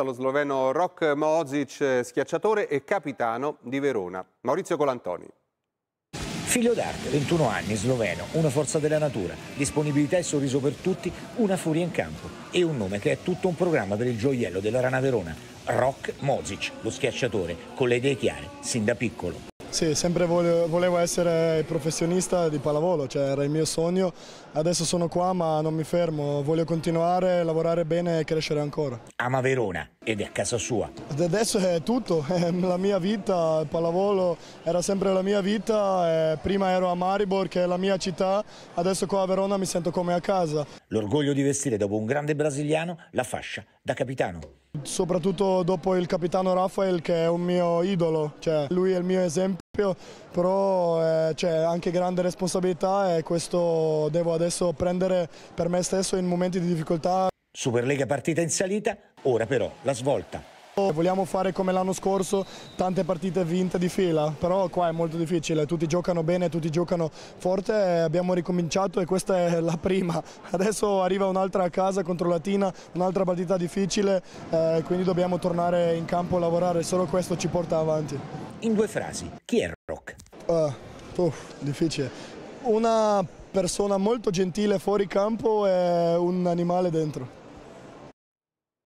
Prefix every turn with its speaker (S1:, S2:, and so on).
S1: lo sloveno Rok Mozic, schiacciatore e capitano di Verona. Maurizio Colantoni. Figlio d'arte, 21 anni, sloveno, una forza della natura, disponibilità e sorriso per tutti, una furia in campo e un nome che è tutto un programma per il gioiello della Rana Verona, Rock Mozic, lo schiacciatore, con le idee chiare, sin da piccolo. Sì,
S2: sempre volevo essere professionista di pallavolo, cioè era il mio sogno. Adesso sono qua ma non mi fermo, voglio continuare, lavorare bene e crescere ancora.
S1: Ama Verona ed è a casa sua.
S2: Adesso è tutto, è la mia vita, il pallavolo era sempre la mia vita, prima ero a Maribor che è la mia città, adesso qua a Verona mi sento
S1: come a casa. L'orgoglio di vestire dopo un grande brasiliano la fascia da capitano
S2: soprattutto dopo il capitano Rafael che è un mio idolo, cioè lui è il mio esempio però eh, c'è cioè, anche grande responsabilità e questo devo adesso prendere per me stesso in momenti di difficoltà.
S1: Superlega partita in salita, ora però la svolta.
S2: Vogliamo fare come l'anno scorso, tante partite vinte di fila, però qua è molto difficile, tutti giocano bene, tutti giocano forte, abbiamo ricominciato e questa è la prima. Adesso arriva un'altra a casa contro Latina, un'altra partita difficile, eh, quindi dobbiamo tornare in campo a lavorare, solo questo ci porta avanti
S1: in due frasi. Chi è Rock?
S2: Uh, uff, difficile. Una persona molto gentile fuori campo e un animale dentro.